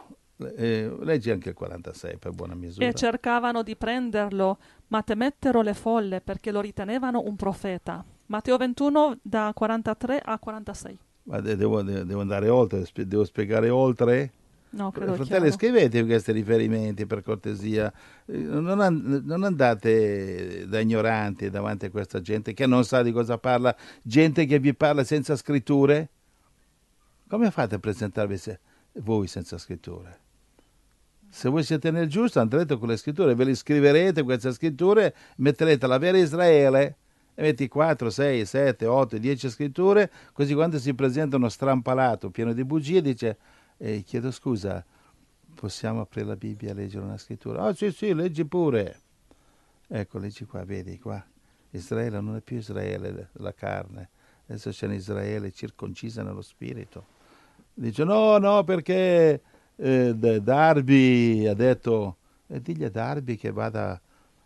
Eh, leggi anche il 46 per buona misura. E cercavano di prenderlo, ma temettero le folle perché lo ritenevano un profeta. Matteo 21 da 43 a 46. Ma devo, devo andare oltre, devo spiegare oltre? No, Fratelli, scrivetevi questi riferimenti per cortesia. Eh, non, and- non, andate da ignoranti davanti a questa gente che non sa di cosa parla, gente che vi parla senza scritture. Come fate a presentarvi se- voi senza scritture? Se voi siete nel giusto andrete con le scritture, ve le scriverete queste scritture, metterete la vera Israele, E metti 4, 6, 7, 8, 10 scritture, così quando si presenta uno strampalato pieno di bugie dice e chiedo scusa, possiamo aprire la Bibbia e leggere una scrittura? Ah oh, sì sì, leggi pure. Ecco, leggi qua, vedi qua. Israele non è più Israele, la carne. Adesso c'è un Israele circoncisa nello spirito. Dice no, no, perché eh, Darby ha detto, eh, digli a Darby che vada a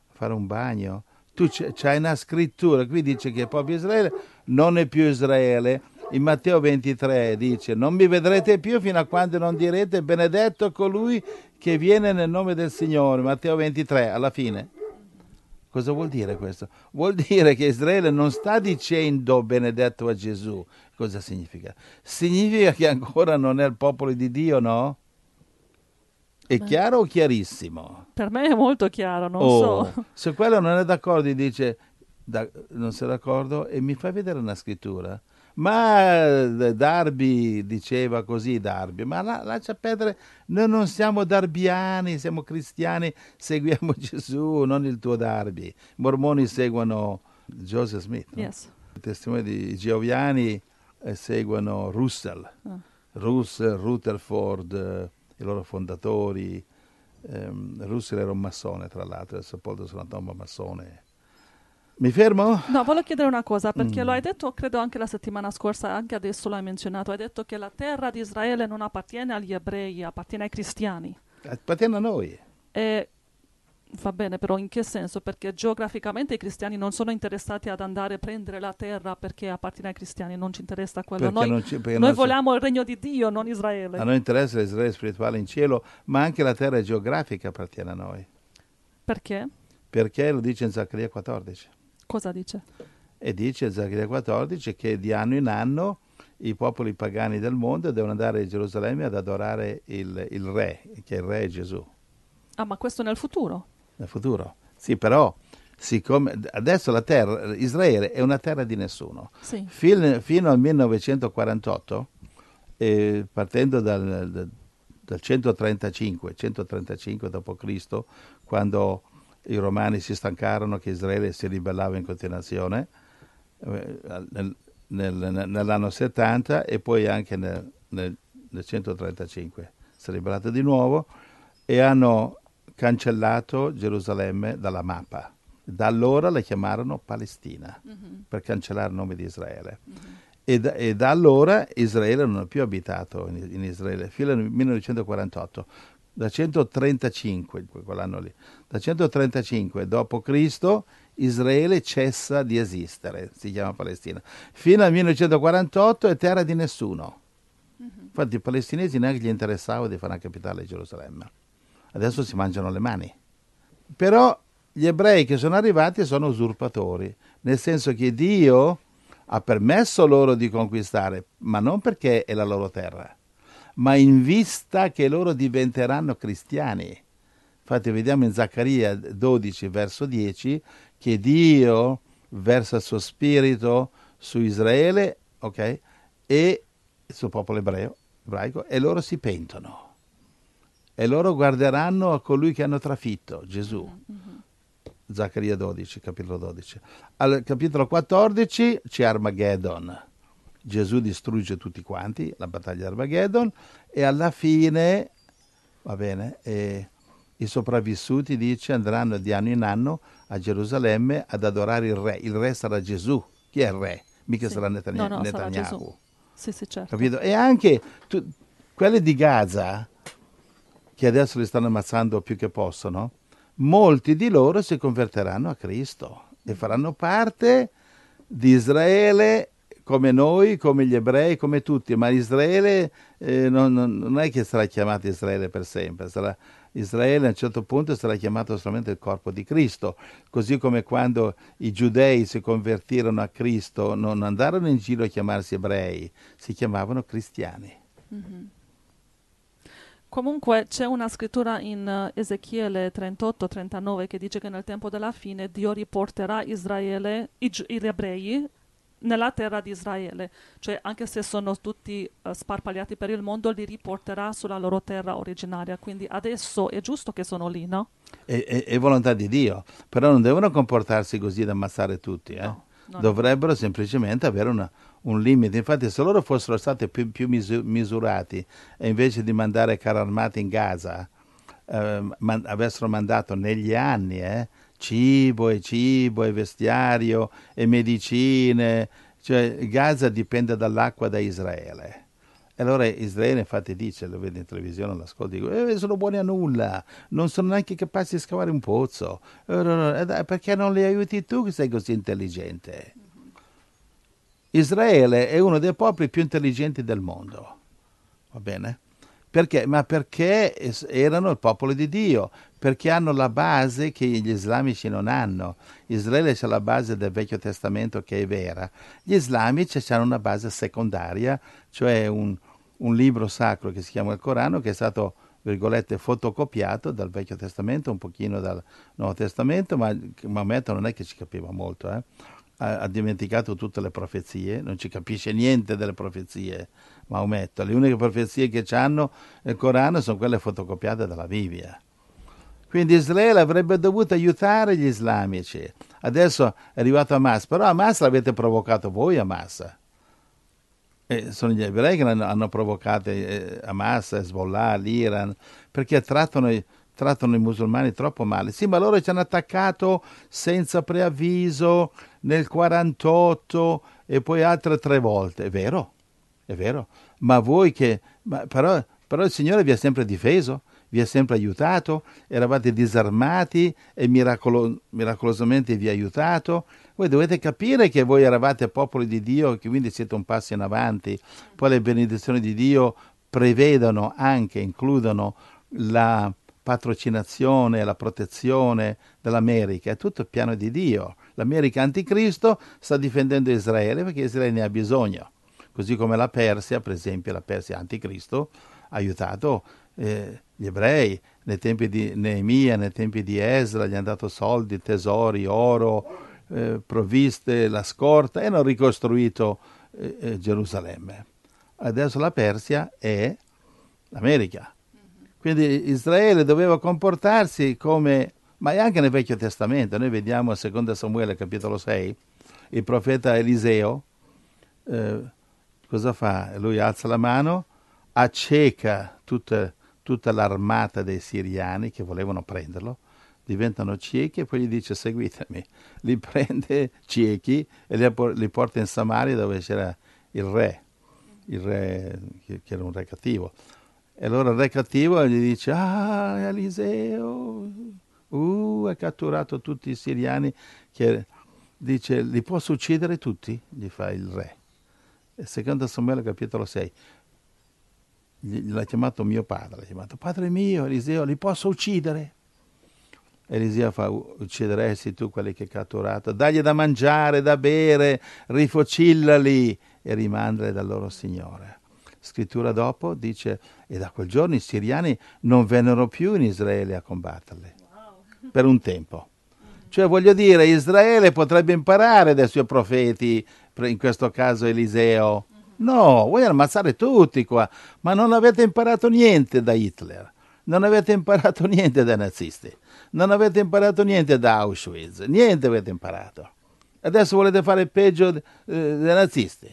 fare un bagno. Tu c'hai una scrittura, qui dice che è proprio Israele non è più Israele, in Matteo 23 dice non mi vedrete più fino a quando non direte benedetto colui che viene nel nome del Signore. Matteo 23 alla fine. Cosa vuol dire questo? Vuol dire che Israele non sta dicendo benedetto a Gesù. Cosa significa? Significa che ancora non è il popolo di Dio, no? È Beh, chiaro o chiarissimo? Per me è molto chiaro, non oh, so. Se quello non è d'accordo, dice da, non sei d'accordo e mi fai vedere una scrittura. Ma eh, Darby diceva così, Darby, ma la, lascia perdere, noi non siamo darbiani, siamo cristiani, seguiamo [laughs] Gesù, non il tuo Darby. I mormoni seguono Joseph Smith. No? Yes. I testimoni di Geoviani eh, seguono Russell, oh. Russell, Rutherford, eh, i loro fondatori. Eh, Russell era un massone, tra l'altro, è sepolto sulla tomba massone mi fermo? No, voglio chiedere una cosa, perché mm. lo hai detto credo anche la settimana scorsa, anche adesso l'hai menzionato, hai detto che la terra di Israele non appartiene agli ebrei, appartiene ai cristiani. Appartiene a noi. E, va bene, però in che senso? Perché geograficamente i cristiani non sono interessati ad andare a prendere la terra perché appartiene ai cristiani, non ci interessa quello. Perché noi, ci, noi vogliamo il regno di Dio, non Israele. A noi interessa l'Israele spirituale in cielo, ma anche la terra geografica appartiene a noi. Perché? Perché lo dice in Zaccaria 14. Cosa dice? E dice Zaccaria 14 che di anno in anno i popoli pagani del mondo devono andare a Gerusalemme ad adorare il, il re, che il re è Gesù. Ah, ma questo nel futuro? Nel futuro, sì, però siccome adesso la terra, Israele è una terra di nessuno. Sì. Fino, fino, al 1948, eh, partendo dal, dal 135, 135 d.C., quando i romani si stancarono che Israele si ribellava in continuazione eh, nel, nel, nell'anno 70 e poi anche nel, nel, nel 135 si è ribellata di nuovo e hanno cancellato Gerusalemme dalla mappa. Da allora la chiamarono Palestina uh-huh. per cancellare il nome di Israele. Uh-huh. E, da, e, da, allora Israele non è più abitato in, in Israele, fino al 1948, da 135, quell'anno lì, da 135 d.C. Israele cessa di esistere, si chiama Palestina, fino al 1948 è terra di nessuno. Mm-hmm. Infatti i palestinesi neanche gli interessava di fare una capitale di Gerusalemme. Adesso si mangiano le mani. Però gli ebrei che sono arrivati sono usurpatori, nel senso che Dio ha permesso loro di conquistare, ma non perché è la loro terra, ma in vista che loro diventeranno cristiani. Infatti vediamo in Zaccaria 12 verso 10 che Dio versa il suo spirito su Israele okay, e sul popolo ebreo, ebraico e loro si pentono e loro guarderanno a colui che hanno trafitto, Gesù. mm Zaccaria 12, capitolo 12. Al capitolo 14 c'è Armageddon Gesù distrugge tutti quanti, la battaglia di Armageddon, e alla fine, va bene, eh, i sopravvissuti, dice, andranno di anno in anno a Gerusalemme ad adorare il re. Il re sarà Gesù. Chi è il re? Mica sì. sarà Netanyahu. No, no, Netanyahu. Sarà Sì, sì, certo. Capito? E anche tu, quelli di Gaza, che adesso li stanno ammazzando più che possono, molti di loro si converteranno a Cristo e faranno parte di Israele come noi, come gli ebrei, come tutti, ma Israele eh, non, non, è che sarà chiamato Israele per sempre, sarà, Israele a un certo punto sarà chiamato solamente il corpo di Cristo, così come quando i giudei si convertirono a Cristo non andarono in giro a chiamarsi ebrei, si chiamavano cristiani. Mm-hmm. Comunque c'è una scrittura in eh, Ezechiele 38-39 che dice che nel tempo della fine Dio riporterà Israele, i, gli ebrei nella terra di Israele, cioè anche se sono tutti uh, sparpagliati per il mondo, li riporterà sulla loro terra originaria, quindi adesso è giusto che sono lì, no? È, è, è volontà di Dio, però non devono comportarsi così da ammazzare tutti, eh? no, dovrebbero no. semplicemente avere una, un limite, infatti se loro fossero stati più, più misu- misurati e invece di mandare carri armati in Gaza eh, man- avessero mandato negli anni, eh, cibo e cibo e vestiario e medicine, cioè Gaza dipende dall'acqua da Israele. E allora Israele infatti dice, lo vedo in televisione, lo ascolto, dico, eh, sono buoni a nulla, non sono neanche capaci di scavare un pozzo, eh, eh, perché non li aiuti tu che sei così intelligente? Israele è uno dei popoli più intelligenti del mondo, va bene? Perché? Ma perché erano il popolo di Dio, perché hanno la base che gli islamici non hanno. Israele c'è la base del Vecchio Testamento che è vera. Gli islamici hanno una base secondaria, cioè un, un libro sacro che si chiama il Corano che è stato virgolette, fotocopiato dal Vecchio Testamento, un pochino dal Nuovo Testamento, ma Maometto non è che ci capiva molto, eh? ha, ha dimenticato tutte le profezie, non ci capisce niente delle profezie, Maometto. Le uniche profezie che hanno nel Corano sono quelle fotocopiate dalla Bibbia. Quindi Israele avrebbe dovuto aiutare gli islamici. Adesso è arrivato Hamas, però Hamas l'avete provocato voi Hamas. E sono gli ebrei che hanno, provocato eh, Hamas, Hezbollah, l'Iran, perché trattano, trattano, i musulmani troppo male. Sì, ma loro ci hanno attaccato senza preavviso nel 1948 e poi altre tre volte, è vero? è vero, ma voi che... Ma, però, però il Signore vi ha sempre difeso, vi ha sempre aiutato, eravate disarmati e miracolo, miracolosamente vi ha aiutato. Voi dovete capire che voi eravate popolo di Dio che quindi siete un passo in avanti. Poi le benedizioni di Dio prevedono anche, includono la patrocinazione, la protezione dell'America, è tutto piano di Dio. L'America anticristo sta difendendo Israele perché Israele ne ha bisogno così come la Persia, per esempio la Persia anticristo, ha aiutato eh, gli ebrei nei tempi di Neemia, nei tempi di Esra, gli hanno dato soldi, tesori, oro, eh, provviste, la scorta e hanno ricostruito eh, eh Gerusalemme. Adesso la Persia è l'America. Mm-hmm. Quindi Israele doveva comportarsi come, ma è anche nel Vecchio Testamento, noi vediamo a 2 Samuele capitolo 6, il profeta Eliseo eh, cosa fa? Lui alza la mano, acceca tutta, tutta l'armata dei siriani che volevano prenderlo, diventano ciechi e poi gli dice seguitemi. [laughs] Li prende ciechi e li, porta in Samaria dove c'era il re, il re che, era un re cattivo. E allora il re cattivo gli dice, ah, Eliseo, uh, ha catturato tutti i siriani, che dice, li posso uccidere tutti? Gli fa il re seconda Samuele capitolo 6, l'ha chiamato mio padre, l'ha chiamato padre mio, Eliseo, li posso uccidere? Eliseo fa, uccideresti tu quelli che hai catturato, dagli da mangiare, da bere, rifocillali e rimandali dal loro Signore. Scrittura dopo dice, e da quel giorno i siriani non vennero più in Israele a combatterli, wow. per un tempo. Cioè voglio dire, Israele potrebbe imparare dai suoi profeti in questo caso Eliseo. No, vuoi ammazzare tutti qua, ma non avete imparato niente da Hitler, non avete imparato niente dai nazisti, non avete imparato niente da Auschwitz, niente avete imparato. Adesso volete fare peggio eh, dei nazisti.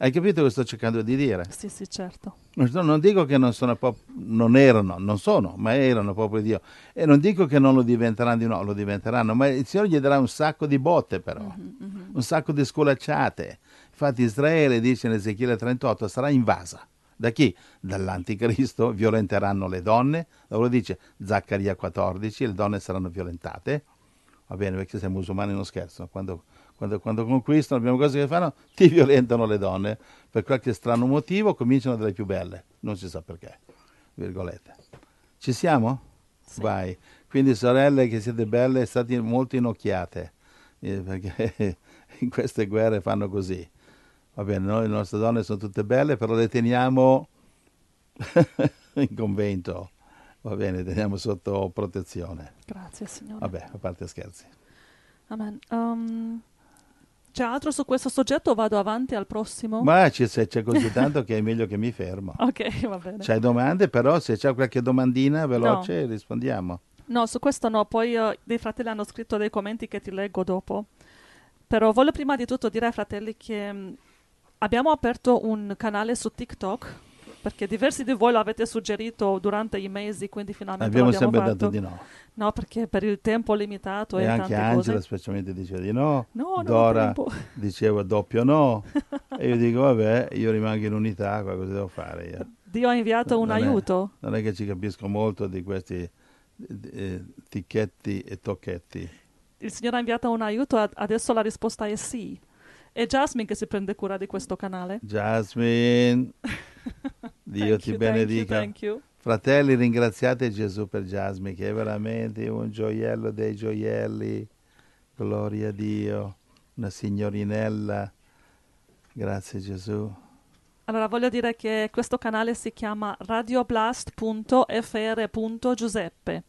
Hai capito cosa sto cercando di dire? Sì, sì, certo. Non, non dico che non, sono pop- non, erano, non sono, ma erano di Dio. E non dico che non lo diventeranno di no, lo diventeranno, ma il Signore gli darà un sacco di botte però, mm-hmm, mm-hmm. un sacco di scolacciate. Infatti Israele, dice in Ezechiele 38, sarà invasa. Da chi? Dall'anticristo violenteranno le donne. Allora dice Zaccaria 14, le donne saranno violentate. Va bene, perché siamo musulmani non scherzano. Quando quando, quando conquistano, abbiamo cose che fanno, [laughs] ti violentano le donne. Per qualche strano motivo cominciano dalle più belle, non si sa perché. Virgolette. Ci siamo? Sì. Vai. Quindi sorelle che siete belle, state molto inocchiate, eh, perché [laughs] in queste guerre fanno così. Va bene, noi le nostre donne sono tutte belle, però le teniamo [laughs] in convento. Va bene, le teniamo sotto protezione. Grazie, Signore. Vabbè, a parte scherzi. Amen. Um... C'è altro su questo soggetto o vado avanti al prossimo? Ma c'è, c'è così tanto che è meglio che mi fermo. [laughs] ok, va bene. C'hai domande, però se c'è qualche domandina veloce no. rispondiamo. No, su questo no, poi uh, dei fratelli hanno scritto dei commenti che ti leggo dopo. Però voglio prima di tutto dire ai fratelli che mh, mm, abbiamo aperto un canale su TikTok perché diversi di voi l'avete suggerito durante i mesi, quindi finalmente abbiamo sempre fatto. dato di no. No, perché per il tempo limitato e, e anche Angela cose. specialmente diceva di no. no Dora [laughs] diceva doppio no. e io dico vabbè, io rimango in unità, cosa devo fare io? Dio ha inviato non un è, aiuto. non è che ci capisco molto di questi eh, ticchetti e tocchetti. Il Signore ha inviato un aiuto, adesso la risposta è sì. È Jasmine che si prende cura di questo canale. Jasmine, [laughs] Dio ti you, benedica. Thank you, thank you. Fratelli, ringraziate Gesù per Jasmine, che è veramente un gioiello dei gioielli. Gloria a Dio, una signorinella. Grazie Gesù. Allora voglio dire che questo canale si chiama radioblast.fr.giuseppe.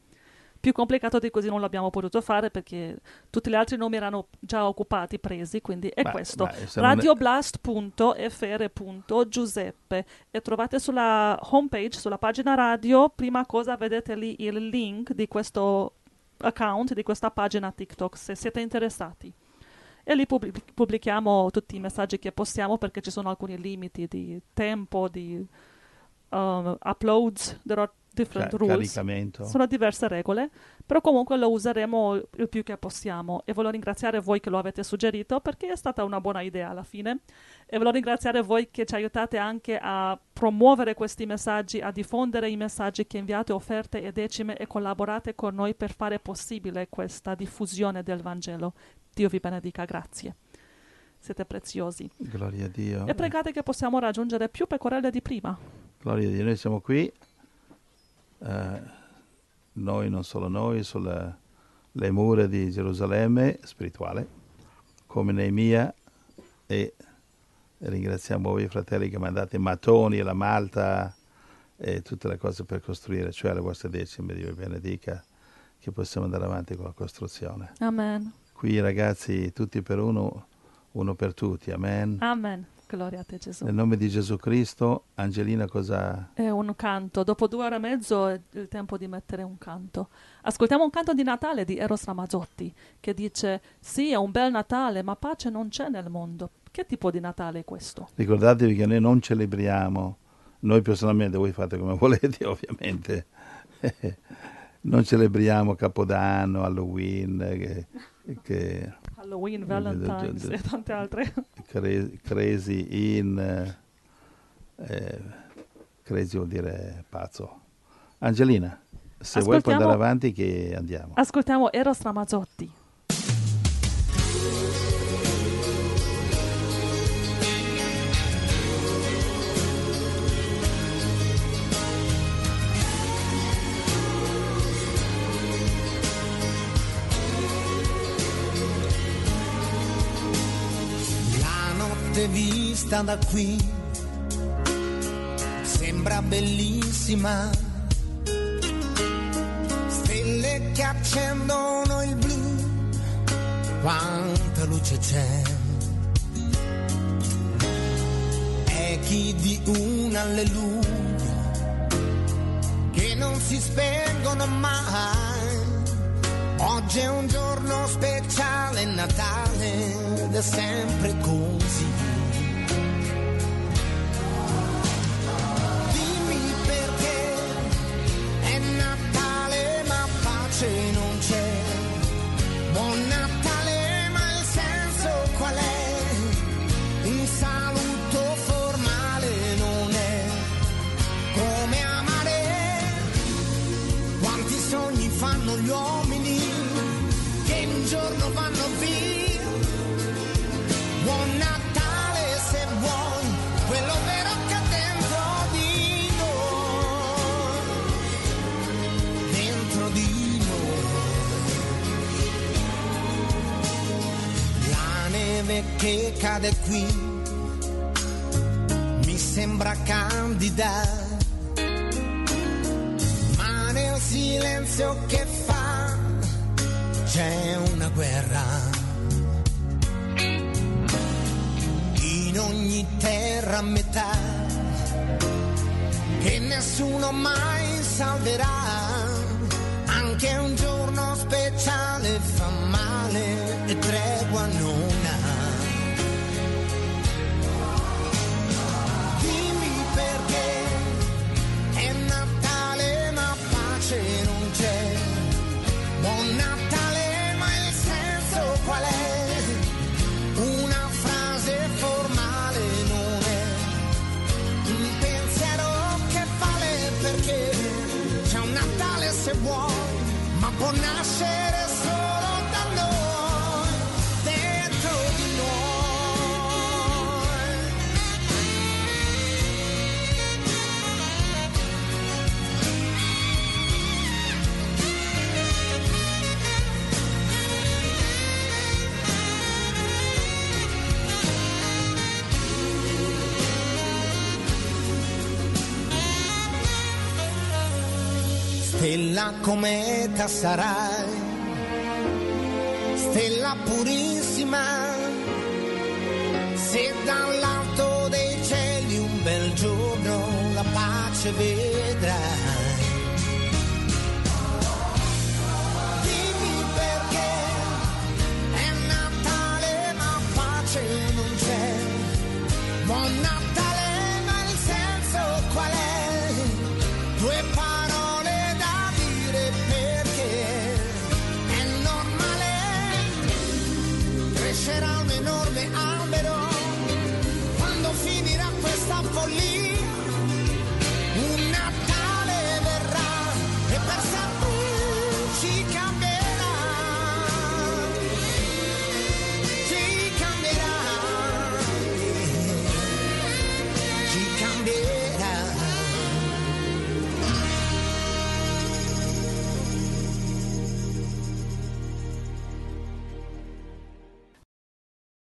Più complicato di così non l'abbiamo potuto fare perché tutti gli altri nomi erano già occupati, presi, quindi è beh, questo. Beh, Radioblast.fr.giuseppe e trovate sulla homepage, sulla pagina radio, prima cosa vedete lì il link di questo account, di questa pagina TikTok, se siete interessati e lì pubblichiamo tutti i messaggi che possiamo perché ci sono alcuni limiti di tempo, di uh, uploads. There are different Ca- rules. Caricamento. Sono diverse regole, però comunque lo useremo il più che possiamo e voglio ringraziare voi che lo avete suggerito perché è stata una buona idea alla fine e voglio ringraziare voi che ci aiutate anche a promuovere questi messaggi, a diffondere i messaggi che inviate offerte e decime e collaborate con noi per fare possibile questa diffusione del Vangelo. Dio vi benedica, grazie siete preziosi. Gloria a Dio. E pregate che possiamo raggiungere più pecorelle di prima. Gloria a Dio, noi siamo qui eh, noi, non solo noi, sulle mura di Gerusalemme spirituale, come Neemia e ringraziamo voi fratelli che mandate mattoni e la malta e tutte le cose per costruire, cioè le vostre decime, Dio vi benedica che possiamo andare avanti con la costruzione. Amen. Qui ragazzi, tutti per uno, uno per tutti. Amen. Amen. Gloria a te Gesù. Nel nome di Gesù Cristo, Angelina cosa... È un canto, dopo due ore e mezzo è il tempo di mettere un canto. Ascoltiamo un canto di Natale di Eros Ramazzotti che dice sì è un bel Natale ma pace non c'è nel mondo. Che tipo di Natale è questo? Ricordatevi che noi non celebriamo, noi personalmente, voi fate come [laughs] volete ovviamente, [laughs] non celebriamo Capodanno, Halloween, che, che Halloween, Valentine's e tante altre. [laughs] Crazy, in... Eh, crazy vuol dire pazzo. Angelina, se vuoi puoi andare avanti che andiamo. Ascoltiamo Eros Ramazzotti. di vista da qui sembra bellissima. Stelle che accendono il blu, quanta luce c'è. Echi di un alleluia che non si spengono mai. Oggi è un giorno speciale, Natale ed è sempre così. che cade qui, mi sembra candida, ma nel silenzio che fa c'è una guerra. In ogni terra metà, che nessuno mai salverà, anche un giorno speciale fa male e tregua non può nascere Stella cometa sarai, stella purissima, se dall'alto dei cieli un bel giorno la pace vedi